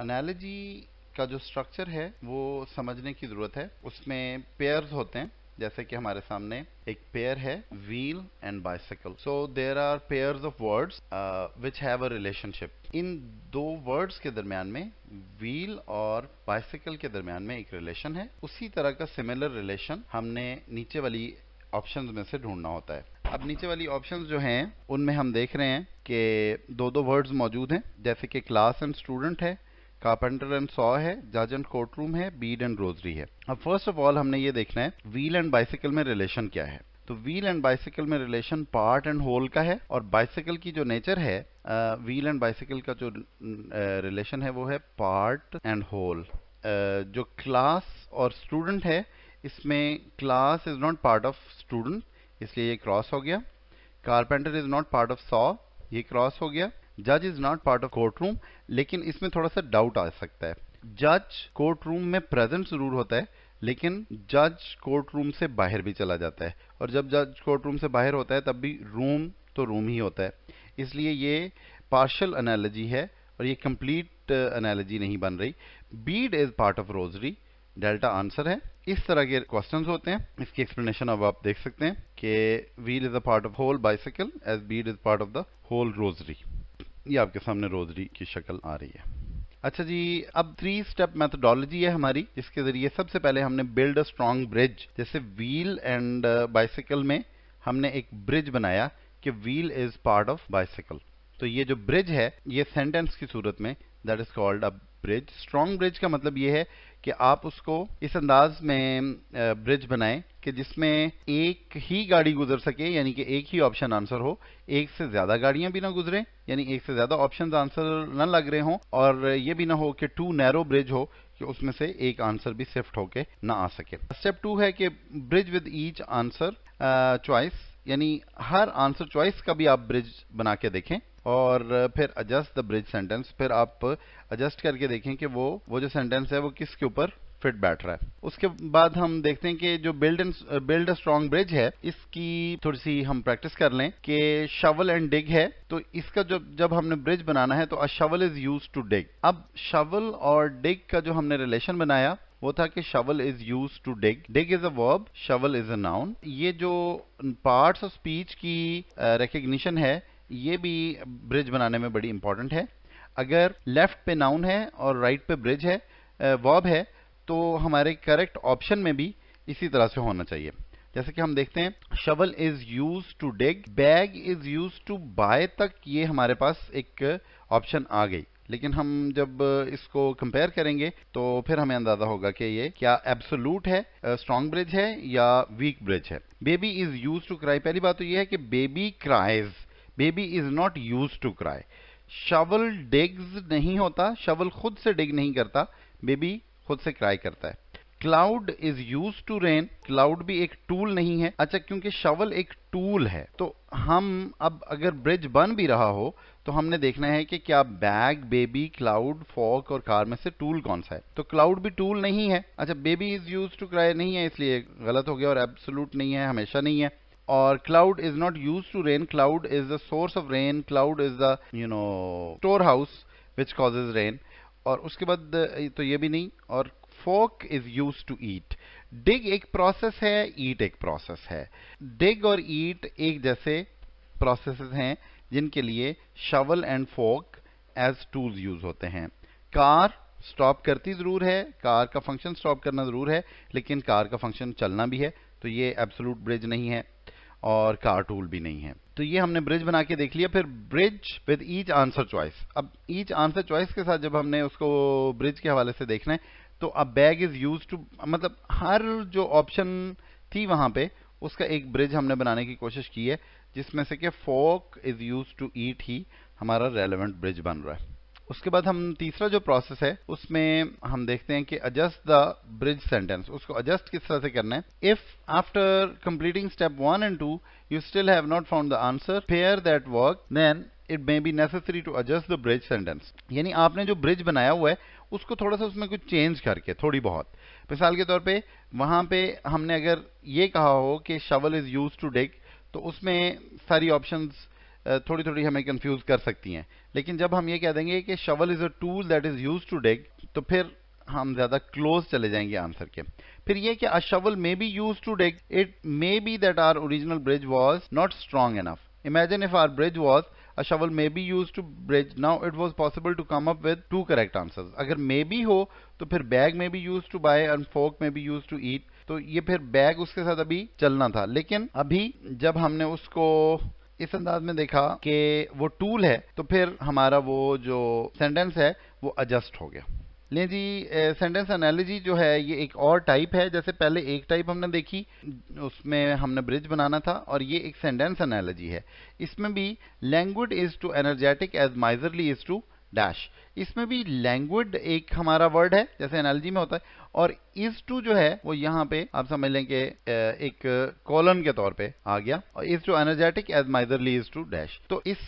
Analogy का जो structure है वो समझने की ज़रूरत है उसमें पेयर्स होते हैं जैसे कि हमारे सामने एक पेयर है wheel and bicycle so there are pairs of words which have a relationship in दो वर्ड्स के दरमियान में व्हील और बाइसाइकिल के दरमियान में एक रिलेशन है उसी तरह का सिमिलर रिलेशन हमने नीचे वाली ऑप्शंस में से ढूंढना होता है अब नीचे वाली ऑप्शंस जो हैं उनमें हम देख रहे हैं कि दो दो वर्ड्स मौजूद हैं जैसे कि क्लास एंड स्टूडेंट है कारपेंटर एंड सॉ है जज एंड कोर्ट रूम है बीड एंड रोजरी है अब फर्स्ट ऑफ ऑल हमने ये देखना है व्हील एंड बाइसिकल में रिलेशन क्या है तो व्हील एंड बाइसिकल में रिलेशन पार्ट एंड होल का है और बाइसिकल की जो नेचर है व्हील एंड बाइसिकल का जो रिलेशन uh, है वो है पार्ट एंड होल जो क्लास और स्टूडेंट है इसमें class is not part of student इसलिए ये क्रॉस हो गया carpenter is not part of saw ये क्रॉस हो गया जज is not part of court room लेकिन इसमें थोड़ा सा डाउट आ सकता है जज कोर्ट रूम में प्रेजेंट जरूर होता है लेकिन जज कोर्ट रूम से बाहर भी चला जाता है और जब जज कोर्ट रूम से बाहर होता है तब भी रूम तो रूम ही होता है इसलिए ये पार्शल एनालॉजी है और ये कंप्लीट अनालजी uh, नहीं बन रही bead is part of rosary delta answer है इस तरह के क्वेश्चन होते हैं इसकी एक्सप्लेनेशन अब आप देख सकते हैं कि wheel is a part of whole bicycle as bead is part of the whole rosary ये आपके सामने रोजरी की शक्ल आ रही है अच्छा जी अब थ्री स्टेप मेथडोलॉजी है हमारी जिसके जरिए सबसे पहले हमने बिल्ड अ स्ट्रांग ब्रिज जैसे व्हील एंड बाइसिकल में हमने एक ब्रिज बनाया कि wheel is part of bicycle तो ये जो ब्रिज है ये सेंटेंस की सूरत में that is called a bridge strong bridge का मतलब ये है कि आप उसको इस अंदाज में ब्रिज uh, बनाएं कि जिसमें एक ही गाड़ी गुजर सके यानी कि एक ही ऑप्शन आंसर हो एक से ज्यादा गाड़ियां भी ना गुजरे यानी एक से ज्यादा ऑप्शन आंसर ना लग रहे हों और ये भी ना हो कि टू नैरो ब्रिज हो कि उसमें से एक आंसर भी शिफ्ट होके ना आ सके स्टेप टू है कि bridge with each answer choice यानी हर आंसर चॉइस का भी आप ब्रिज बना के देखें और फिर एडजस्ट द ब्रिज सेंटेंस फिर आप एडजस्ट करके देखें कि वो वो जो सेंटेंस है वो किसके ऊपर फिट बैठ रहा है उसके बाद हम देखते हैं कि जो build and build a strong bridge है इसकी थोड़ी सी हम प्रैक्टिस कर लें कि शवल एंड डिग है तो इसका जब जब हमने ब्रिज बनाना है तो a shovel is use to dig अब शवल और डिग का जो हमने रिलेशन बनाया वो था कि shovel is use to dig dig is a verb shovel is a noun ये जो पार्ट्स ऑफ स्पीच की रिकग्निशन है ये भी ब्रिज बनाने में बड़ी इंपॉर्टेंट है अगर लेफ्ट पे नाउन है और राइट right पे ब्रिज है वर्ब है तो हमारे करेक्ट ऑप्शन में भी इसी तरह से होना चाहिए जैसे कि हम देखते हैं shovel is use to dig bag is use to buy तक ये हमारे पास एक ऑप्शन आ गई लेकिन हम जब इसको कंपेयर करेंगे तो फिर हमें अंदाजा होगा कि ये क्या एब्सोलूट है स्ट्रॉन्ग ब्रिज है या वीक ब्रिज है baby is use to cry पहली बात तो ये है कि baby cries baby is not use to cry shovel digs नहीं होता शवल खुद से डिग नहीं करता बेबी खुद से क्राई करता है cloud is use to rain cloud भी एक टूल नहीं है अच्छा क्योंकि शवल एक टूल है तो हम अब अगर ब्रिज बन भी रहा हो तो हमने देखना है कि क्या बैग बेबी क्लाउड फॉक और कार में से टूल कौन सा है तो क्लाउड भी टूल नहीं है अच्छा baby is use to cry नहीं है इसलिए गलत हो गया और एब्सोलूट नहीं है हमेशा नहीं है और cloud is not use to rain cloud is the source of rain cloud is the you know store house which causes rain और उसके बाद तो ये भी नहीं और fork is use to eat dig एक प्रोसेस है ईट एक प्रोसेस है डिग और ईट एक जैसे प्रोसेस हैं जिनके लिए shovel and fork as tools use होते हैं कार स्टॉप करती ज़रूर है कार का फंक्शन स्टॉप करना ज़रूर है लेकिन कार का फंक्शन चलना भी है तो ये एब्सोलूट ब्रिज नहीं है और कार टूल भी नहीं है तो ये हमने ब्रिज बना के देख लिया फिर bridge with each answer choice अब ईच आंसर चॉइस के साथ जब हमने उसको ब्रिज के हवाले से देखना है तो अब बैग इज यूज टू मतलब हर जो ऑप्शन थी वहां पे उसका एक ब्रिज हमने बनाने की कोशिश की है जिसमें से कि fork is use to eat ही हमारा रेलिवेंट ब्रिज बन रहा है उसके बाद हम तीसरा जो प्रोसेस है उसमें हम देखते हैं कि एडजस्ट द ब्रिज सेंटेंस उसको एडजस्ट किस तरह से करना है if after completing step one and two you still have not found the answer pair that work then it may be necessary to adjust the bridge sentence यानी आपने जो bridge बनाया हुआ है उसको थोड़ा सा उसमें कुछ चेंज करके थोड़ी बहुत मिसाल के तौर पे वहां पे हमने अगर ये कहा हो कि shovel is use to dig तो उसमें सारी ऑप्शंस थोड़ी थोड़ी हमें कंफ्यूज कर सकती हैं लेकिन जब हम ये कह देंगे कि shovel is a tool that is use to dig तो फिर हम ज़्यादा क्लोज चले जाएंगे आंसर के फिर ये कि a shovel may be use to dig it may be that our original bridge was not strong enough imagine if our bridge was a shovel may be use to bridge now it was possible to come up with two correct answer अगर may be हो तो फिर bag may be use to buy and fork may be use to eat तो ये फिर bag उसके साथ अभी चलना था लेकिन अभी जब हमने उसको इस अंदाज में देखा कि वो टूल है तो फिर हमारा वो जो सेंटेंस है वो एडजस्ट हो गया लें जी सेंटेंस एनालॉजी जो है ये एक और टाइप है जैसे पहले एक टाइप हमने देखी उसमें हमने ब्रिज बनाना था और ये एक सेंटेंस एनालॉजी है इसमें भी language is to energetic as miserly is to dash इसमें भी लैंग्वेज एक हमारा वर्ड है जैसे एनालॉजी में होता है और इज टू जो है वो यहाँ पे आप समझ लें कि एक कॉलन के तौर पे आ गया और is to energetic as miserly is to dash तो इस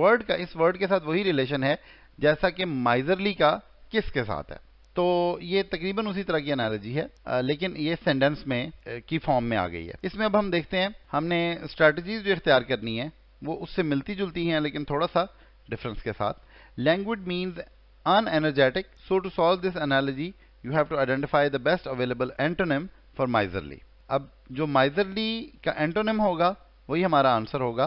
वर्ड का इस वर्ड के साथ वही रिलेशन है जैसा कि माइजरली का किस के साथ है तो ये तकरीबन उसी तरह की एनालॉजी है लेकिन ये सेंटेंस में की फॉर्म में आ गई है इसमें अब हम देखते हैं हमने स्ट्रेटजीज जो इख्तियार करनी है वो उससे मिलती जुलती हैं लेकिन थोड़ा सा डिफरेंस के साथ Languid means unenergetic. So to solve this analogy, you have to identify the best available antonym for miserly. ab jo miserly ka antonym hoga wahi hamara answer hoga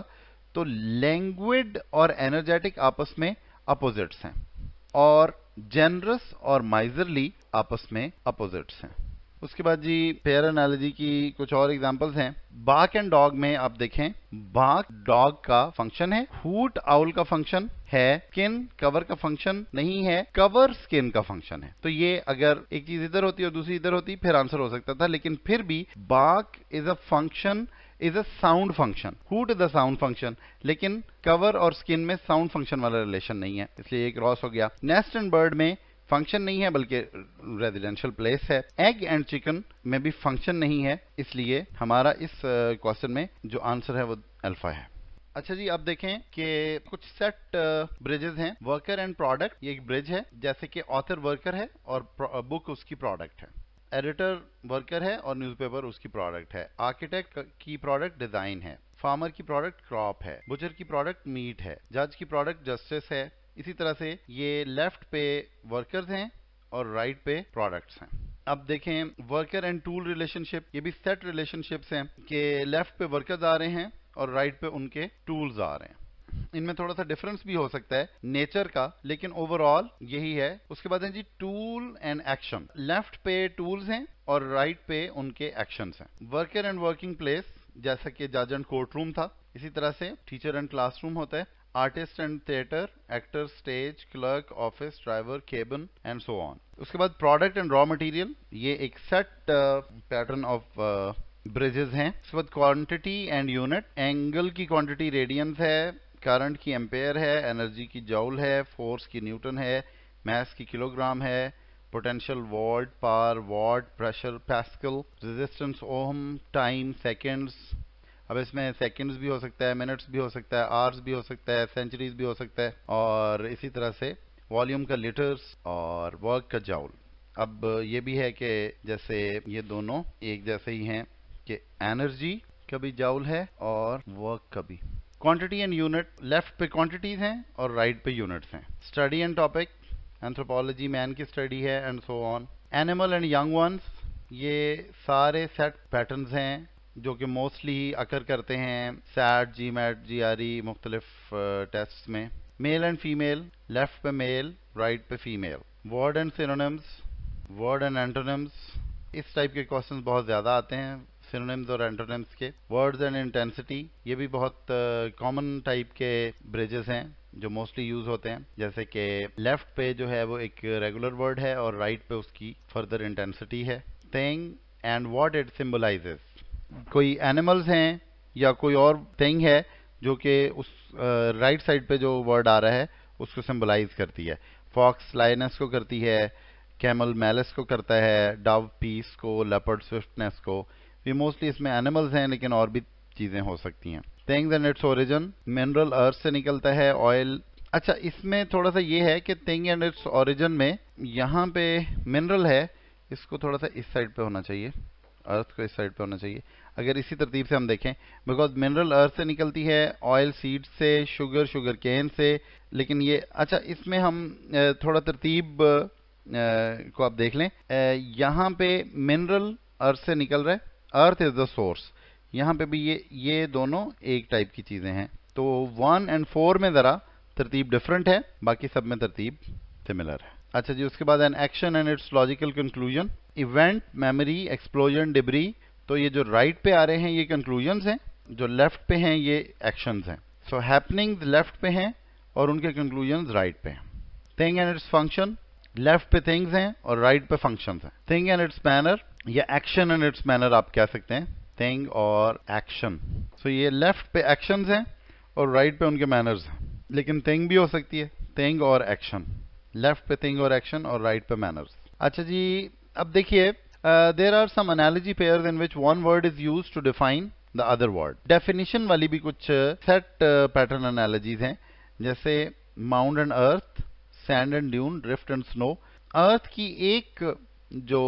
to languid aur energetic aapas mein opposites hain aur generous aur miserly aapas mein opposites hain उसके बाद जी pair analogy की कुछ और examples हैं बाक and dog में आप देखें बाक डॉग का फंक्शन है हुट आउल का फंक्शन है स्किन कवर का फंक्शन नहीं है कवर स्किन का फंक्शन है तो ये अगर एक चीज इधर होती और दूसरी इधर होती फिर आंसर हो सकता था लेकिन फिर भी bark is a function is a sound function hoot is a sound function लेकिन कवर और स्किन में साउंड फंक्शन वाला रिलेशन नहीं है इसलिए एक क्रॉस हो गया नेस्ट एंड बर्ड में फंक्शन नहीं है बल्कि रेजिडेंशियल प्लेस है एग एंड चिकन में भी फंक्शन नहीं है इसलिए हमारा इस क्वेश्चन में जो आंसर है वो अल्फा है अच्छा जी आप देखें कि कुछ सेट ब्रिजेज हैं वर्कर एंड प्रोडक्ट ये एक ब्रिज है जैसे कि ऑथर वर्कर है और बुक उसकी प्रोडक्ट है एडिटर वर्कर है और न्यूज़पेपर उसकी प्रोडक्ट है आर्किटेक्ट की प्रोडक्ट डिज़ाइन है फार्मर की प्रोडक्ट क्रॉप है बुचर की प्रोडक्ट मीट है जज की प्रोडक्ट जस्टिस है इसी तरह से ये लेफ्ट पे वर्कर्स हैं और राइट right पे प्रोडक्ट्स हैं अब देखें वर्कर एंड टूल रिलेशनशिप ये भी सेट रिलेशनशिप्स हैं कि लेफ्ट पे वर्कर्स आ रहे हैं और राइट right पे उनके टूल्स आ रहे हैं इनमें थोड़ा सा डिफरेंस भी हो सकता है नेचर का लेकिन ओवरऑल यही है उसके बाद है जी टूल एंड एक्शन लेफ्ट पे टूल्स हैं और राइट right पे उनके एक्शन हैं वर्कर एंड वर्किंग प्लेस जैसा कि जज एंड कोर्ट रूम था इसी तरह से टीचर एंड क्लासरूम होता है artist and theatre actor stage clerk office driver cabin and so on उसके बाद प्रोडक्ट एंड रॉ मटेरियल ये एक सेट पैटर्न ऑफ ब्रिजेस हैं उसके बाद क्वांटिटी एंड यूनिट एंगल की क्वांटिटी रेडियंस है करंट की एम्पेयर है एनर्जी की जौल है फोर्स की न्यूटन है मैथ की किलोग्राम है potential volt per watt pressure pascal, resistance ohm time seconds अब इसमें सेकंड्स भी हो सकता है मिनट्स भी हो सकता है आवर्स भी हो सकता है सेंचुरीज भी हो सकता है और इसी तरह से वॉल्यूम का लीटर्स और वर्क का जाउल अब ये भी है कि जैसे ये दोनों एक जैसे ही हैं कि एनर्जी का भी जाउल है और वर्क का भी क्वांटिटी एंड यूनिट लेफ्ट पे क्वांटिटीज हैं और राइट right पे यूनिट्स हैं study and topic anthropology man की स्टडी है and so on animal and young ones ये सारे सेट पैटर्न्स हैं जो कि मोस्टली अकर करते हैं SAT GMAT GRE मुख्तलिफ टेस्ट में मेल एंड फीमेल लेफ्ट पे मेल राइट पे female word and synonyms word and antonyms इस टाइप के क्वेश्चन बहुत ज़्यादा आते हैं सिनोनिम्स और एंटोनिम्स के वर्ड्स एंड इंटेंसिटी ये भी बहुत कॉमन uh, टाइप के ब्रिजेस हैं जो मोस्टली यूज होते हैं जैसे कि लेफ्ट पे जो है वो एक रेगुलर वर्ड है और राइट right पे उसकी फर्दर इंटेंसिटी है thing and what it symbolizes कोई एनिमल्स हैं या कोई और थिंग है जो कि उस राइट साइड पे जो वर्ड आ रहा है उसको सिम्बलाइज करती है फॉक्स लाइनस को करती है कैमल मैलस को करता है डव पीस को लेपर्ड स्विफ्टनेस को ये मोस्टली इसमें एनिमल्स हैं लेकिन और भी चीज़ें हो सकती हैं things and its origin mineral earth से निकलता है ऑयल अच्छा इसमें थोड़ा सा ये है कि थिंग एंड इट्स ओरिजन में यहाँ पे मिनरल है इसको थोड़ा सा इस साइड पे होना चाहिए अर्थ को इस साइड पे होना चाहिए अगर इसी तरतीब से हम देखें बिकॉज मिनरल अर्थ से निकलती है ऑयल सीड से शुगर शुगर केन से लेकिन ये अच्छा इसमें हम थोड़ा तरतीब को आप देख लें यहाँ पे मिनरल अर्थ से निकल रहा है अर्थ इज़ द सोर्स यहाँ पे भी ये ये दोनों एक टाइप की चीज़ें हैं तो वन एंड फोर में ज़रा तरतीब डिफरेंट है बाकी सब में तरतीब सिमिलर है अच्छा जी उसके बाद an action and its logical conclusion event memory explosion debris तो ये जो राइट right पे आ रहे हैं ये कंक्लूजन हैं जो लेफ्ट पे हैं ये एक्शन हैं सो हैपनिंग लेफ्ट पे हैं और उनके कंक्लूजन राइट right पे हैं thing and its function left पे थिंग्स हैं और राइट right पे फंक्शन हैं थिंग एंड इट्स मैनर या एक्शन एंड इट्स मैनर आप कह सकते हैं थिंग और एक्शन सो ये लेफ्ट पे एक्शन हैं और राइट right पे उनके मैनर्स हैं लेकिन थिंग भी हो सकती है थिंग और एक्शन लेफ्ट पे थिंग और एक्शन और राइट right पे मैनर्स अच्छा जी अब देखिए there are some analogy pair in which one word is use to define the other word definition वाली भी कुछ सेट पैटर्न एनालॉजीज हैं जैसे mount and earth sand and dune drift and snow earth की एक जो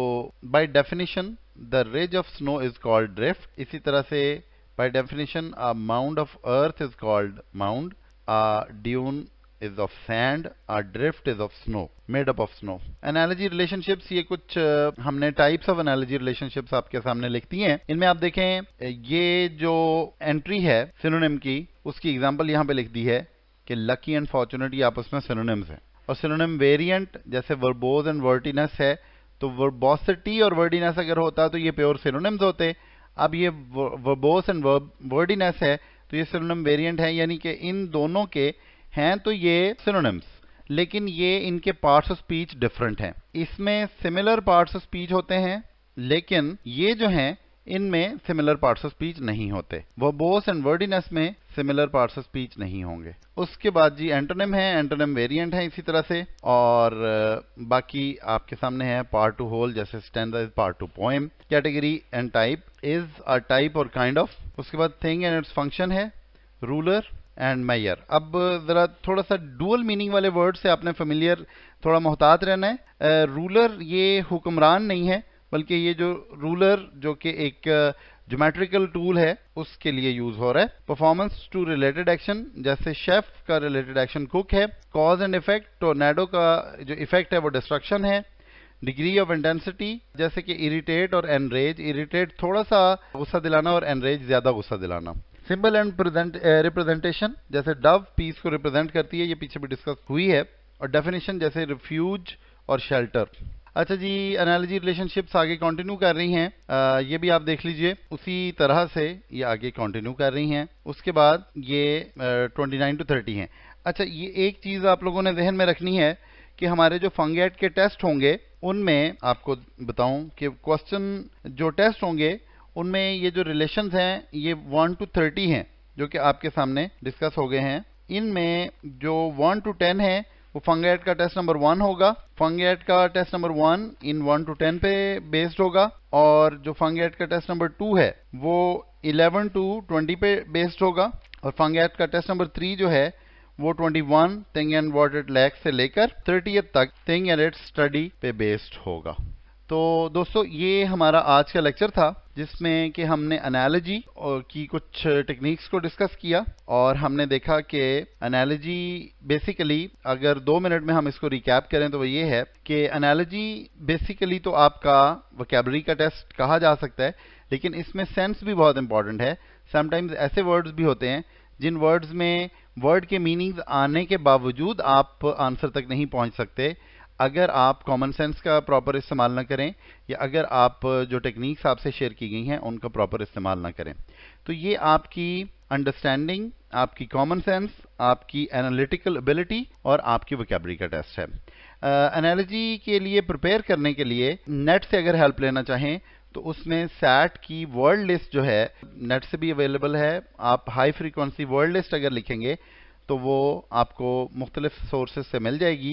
by definition the ridge of snow is called drift इसी तरह से by definition a mount of earth is called mount a dune is of sand or drift is of snow made up of snow analogy relationships ये कुछ uh, हमने types of analogy relationships आपके सामने लिखती दी है इनमें आप देखें ये जो एंट्री है सिनोनिम की उसकी एग्जाम्पल यहां पे लिख दी है कि लकी एंड फॉर्चुनेटी आपस में सिनोनिम्स हैं और सिनोनिम वेरियंट जैसे वर्बोज एंड वर्टिनस है तो वर्बोसिटी और वर्डिनस अगर होता तो ये प्योर सिनोनिम्स होते अब ये वर्बोस एंड वर्डिनस है तो ये सिनोनिम वेरियंट है यानी कि इन दोनों के हैं तो ये सिनोनिम्स लेकिन ये इनके पार्ट्स ऑफ स्पीच डिफरेंट हैं इसमें सिमिलर पार्ट्स ऑफ स्पीच होते हैं लेकिन ये जो हैं इनमें सिमिलर पार्ट्स ऑफ स्पीच नहीं होते वो बोस एंड वर्डिनेस में सिमिलर पार्ट्स ऑफ स्पीच नहीं होंगे उसके बाद जी एंटोनिम है एंटोनिम वेरिएंट है इसी तरह से और बाकी आपके सामने है पार्ट टू होल जैसे stanza is part to poem category and type is a type और काइंड ऑफ उसके बाद थिंग एंड इट्स फंक्शन है रूलर एंड मैयर अब ज़रा थोड़ा सा डुअल मीनिंग वाले वर्ड से आपने फेमिलियर थोड़ा मोहतात रहना है रूलर ये हुक्मरान नहीं है बल्कि ये जो रूलर जो कि एक जोमेट्रिकल टूल है उसके लिए यूज हो रहा है परफॉर्मेंस टू रिलेटेड एक्शन जैसे शेफ का रिलेटेड एक्शन कुक है कॉज एंड इफेक्ट टोर्नेडो का जो इफेक्ट है वो डिस्ट्रक्शन है डिग्री ऑफ इंटेंसिटी जैसे कि इरिटेट और एनरेज इरिटेट थोड़ा सा गुस्सा दिलाना और एनरेज ज्यादा गुस्सा दिलाना सिंबल एंड रिप्रेजेंटेशन जैसे डव पीस को रिप्रेजेंट करती है ये पीछे भी डिस्कस हुई है और डेफिनेशन जैसे रिफ्यूज और शेल्टर अच्छा जी एनालॉजी रिलेशनशिप्स आगे कंटिन्यू कर रही हैं ये भी आप देख लीजिए उसी तरह से ये आगे कंटिन्यू कर रही हैं उसके बाद ये ट्वेंटी नाइन टू थर्टी हैं अच्छा ये एक चीज़ आप लोगों ने जहन में रखनी है कि हमारे जो फंगेट के टेस्ट होंगे उनमें आपको बताऊं कि क्वेश्चन जो टेस्ट होंगे उनमें ये जो रिलेशन हैं ये वन टू थर्टी हैं जो कि आपके सामने डिस्कस हो गए हैं इनमें जो वन टू टेन है वो फंगेट का टेस्ट नंबर वन होगा फंगेट का test number one in one to ten पे बेस्ड होगा और जो फंगेट का टेस्ट नंबर टू है वो इलेवन टू ट्वेंटी पे बेस्ड होगा और फंगेट का टेस्ट नंबर थ्री जो है वो twenty one thing and what it lack से लेकर थर्टी तक थिंग एंड एट स्टडी पे बेस्ड होगा तो दोस्तों ये हमारा आज का लेक्चर था जिसमें कि हमने एनालॉजी और की कुछ टेक्निक्स को डिस्कस किया और हमने देखा कि एनालॉजी बेसिकली अगर दो मिनट में हम इसको रिकैप करें तो वो ये है कि एनालॉजी बेसिकली तो आपका वकेबलरी का टेस्ट कहा जा सकता है लेकिन इसमें सेंस भी बहुत इंपॉर्टेंट है समटाइम्स ऐसे वर्ड्स भी होते हैं जिन वर्ड्स में वर्ड के मीनिंग्स आने के बावजूद आप आंसर तक नहीं पहुंच सकते अगर आप कॉमन सेंस का प्रॉपर इस्तेमाल ना करें या अगर आप जो टेक्निक्स आपसे शेयर की गई हैं उनका प्रॉपर इस्तेमाल ना करें तो ये आपकी अंडरस्टैंडिंग आपकी कॉमन सेंस आपकी एनालिटिकल एबिलिटी और आपकी वोकेबरी का टेस्ट है एनालॉजी uh, के लिए प्रिपेयर करने के लिए नेट से अगर हेल्प लेना चाहें तो उसमें सैट की वर्ल्ड लिस्ट जो है नेट से भी अवेलेबल है आप हाई फ्रीक्वेंसी वर्ल्ड लिस्ट अगर लिखेंगे तो वो आपको मुख्तलिफ सोर्सेज से मिल जाएगी